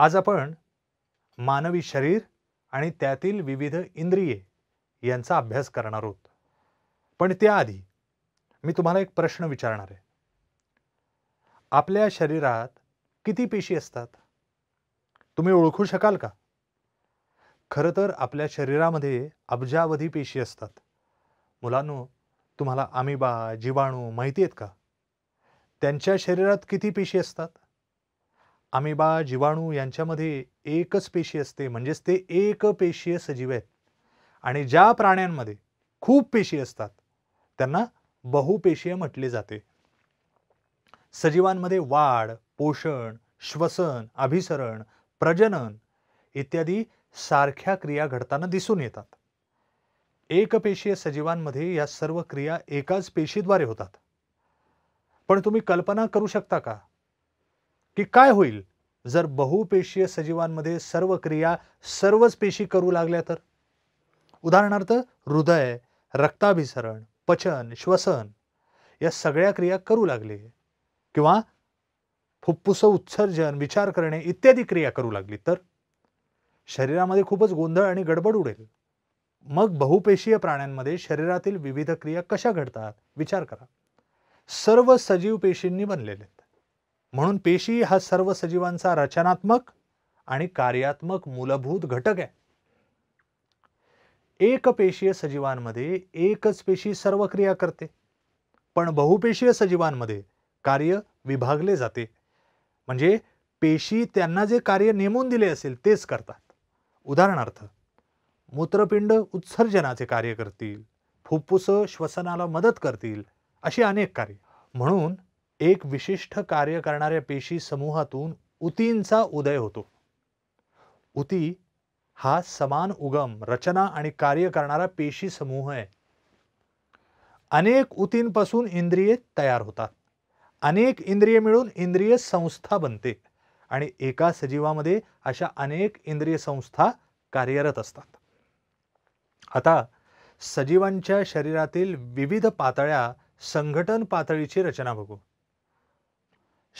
आज आपण मानवी शरीर आणि त्यातील विविध इंद्रिये यांचा अभ्यास करणार आहोत पण त्याआधी मी तुम्हाला एक प्रश्न विचारणार आहे आपल्या शरीरात किती पेशी असतात तुम्ही ओळखू शकाल का खरं तर आपल्या शरीरामध्ये अब्जावधी पेशी असतात मुलांनो तुम्हाला आमिबा जीवाणू माहिती आहेत का त्यांच्या शरीरात किती पेशी असतात अमिबा जीवाणू यांच्यामध्ये एकच पेशी असते म्हणजेच ते एक पेशीय सजीव आहेत आणि ज्या प्राण्यांमध्ये खूप पेशी असतात त्यांना बहुपेशीय म्हटले जाते सजीवांमध्ये वाढ पोषण श्वसन अभिसरण प्रजनन इत्यादी सारख्या क्रिया घडताना दिसून येतात एकपेशीय सजीवांमध्ये या सर्व क्रिया एकाच पेशीद्वारे होतात पण तुम्ही कल्पना करू शकता का की काय होईल जर बहुपेशीय सजीवांमध्ये सर्व क्रिया सर्वच पेशी करू लागल्या तर उदाहरणार्थ हृदय रक्ताभिसरण पचन श्वसन या सगळ्या क्रिया करू लागली किंवा फुप्फुसं उत्सर्जन विचार करणे इत्यादी क्रिया करू लागली तर शरीरामध्ये खूपच गोंधळ आणि गडबड उडेल मग बहुपेशीय प्राण्यांमध्ये शरीरातील विविध क्रिया कशा घडतात विचार करा सर्व सजीव पेशींनी बनलेले म्हणून पेशी हा सर्व सजीवांचा रचनात्मक आणि कार्यात्मक मूलभूत घटक आहे एक पेशीय सजीवांमध्ये एकच पेशी सर्व क्रिया करते पण बहुपेशीय सजीवांमध्ये कार्य विभागले जाते म्हणजे पेशी त्यांना जे कार्य नेमून दिले असेल तेच करतात उदाहरणार्थ मूत्रपिंड उत्सर्जनाचे कार्य करतील फुफ्फुस श्वसनाला मदत करतील अशी अनेक कार्य म्हणून एक विशिष्ट कार्य करणाऱ्या पेशी समूहातून उतींचा उदय होतो उती हा समान उगम रचना आणि कार्य करणारा पेशी समूह आहे अनेक उतींपासून इंद्रिये तयार होतात अनेक इंद्रिये मिळून इंद्रिय संस्था बनते आणि एका सजीवामध्ये अशा अनेक इंद्रिय संस्था कार्यरत असतात आता सजीवांच्या शरीरातील विविध पातळ्या संघटन पातळीची रचना बघू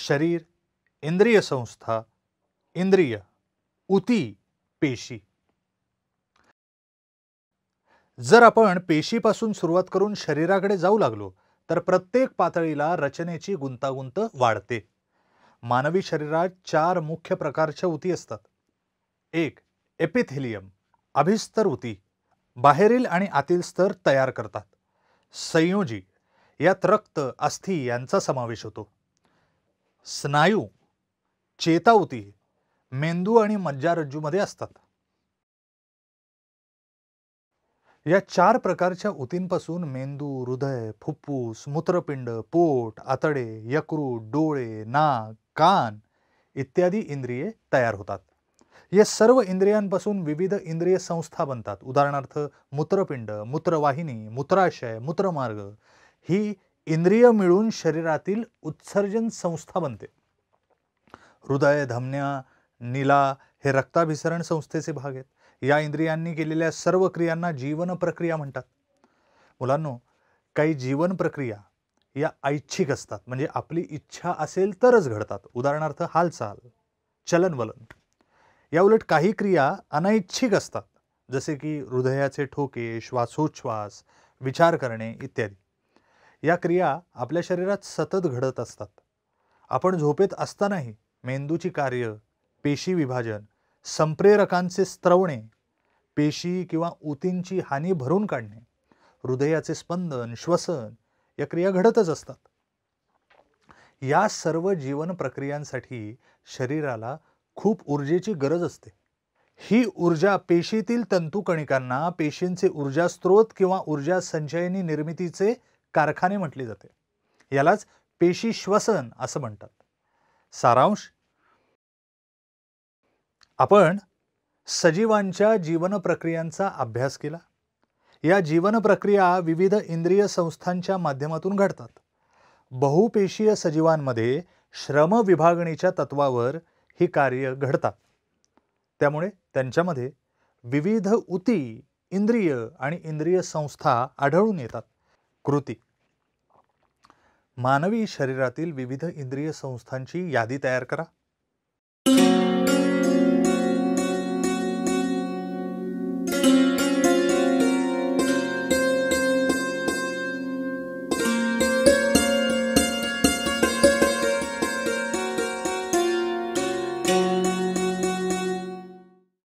शरीर इंद्रिय संस्था इंद्रिय उती पेशी जर आपण पेशीपासून सुरुवात करून शरीराकडे जाऊ लागलो तर प्रत्येक पातळीला रचनेची गुंतागुंत वाढते मानवी शरीरात चार मुख्य प्रकारच्या उती असतात एक एपिथेलियम अभिस्तर उती बाहेरील आणि आतील स्तर तयार करतात संयोजी यात रक्त अस्थि यांचा समावेश होतो स्नायू चेतावती मेंदू आणि मज्जारज्जूमध्ये असतात या चार प्रकारच्या ऊतींपासून मेंदू हृदय फुप्फूस मूत्रपिंड पोट आतडे यकृत डोळे नाक कान इत्यादी इंद्रिये तयार होतात या सर्व इंद्रियांपासून विविध इंद्रिय संस्था बनतात उदाहरणार्थ मूत्रपिंड मूत्रवाहिनी मूत्राशय मूत्रमार्ग ही इंद्रिय मिळून शरीरातील उत्सर्जन संस्था बनते हृदय धमन्या निला हे रक्ताभिसरण संस्थेचे भाग आहेत या इंद्रियांनी केलेल्या सर्व क्रियांना जीवन प्रक्रिया म्हणतात मुलांनो काही जीवन प्रक्रिया या ऐच्छिक असतात म्हणजे आपली इच्छा असेल तरच घडतात उदाहरणार्थ हालचाल चलनवलन या उलट काही क्रिया अनैच्छिक असतात जसे की हृदयाचे ठोके श्वासोच्छ्वास विचार करणे इत्यादी या क्रिया आपल्या शरीरात सतत घडत असतात आपण झोपेत असतानाही मेंदूची कार्य पेशी विभाजन संप्रेरकांचे स्त्रवणे पेशी किंवा ऊतींची हानी भरून काढणे हृदयाचे स्पंदन श्वसन या क्रिया घडतच असतात या सर्व जीवन प्रक्रियांसाठी शरीराला खूप ऊर्जेची गरज असते ही ऊर्जा पेशीतील तंतुकणिकांना पेशींचे ऊर्जा स्रोत किंवा ऊर्जा संचयनी निर्मितीचे कारखाने म्हटले जाते यालाच पेशी श्वसन असं म्हणतात सारांश आपण सजीवांच्या जीवन प्रक्रियांचा अभ्यास केला या जीवन प्रक्रिया विविध इंद्रिय संस्थांच्या माध्यमातून घडतात बहुपेशीय सजीवांमध्ये श्रम विभागणीच्या तत्वावर ही कार्य घडतात त्यामुळे त्यांच्यामध्ये विविध उती इंद्रिय आणि इंद्रिय संस्था आढळून येतात कृती मानवी शरीरातील विविध इंद्रिय संस्थांची यादी तयार करा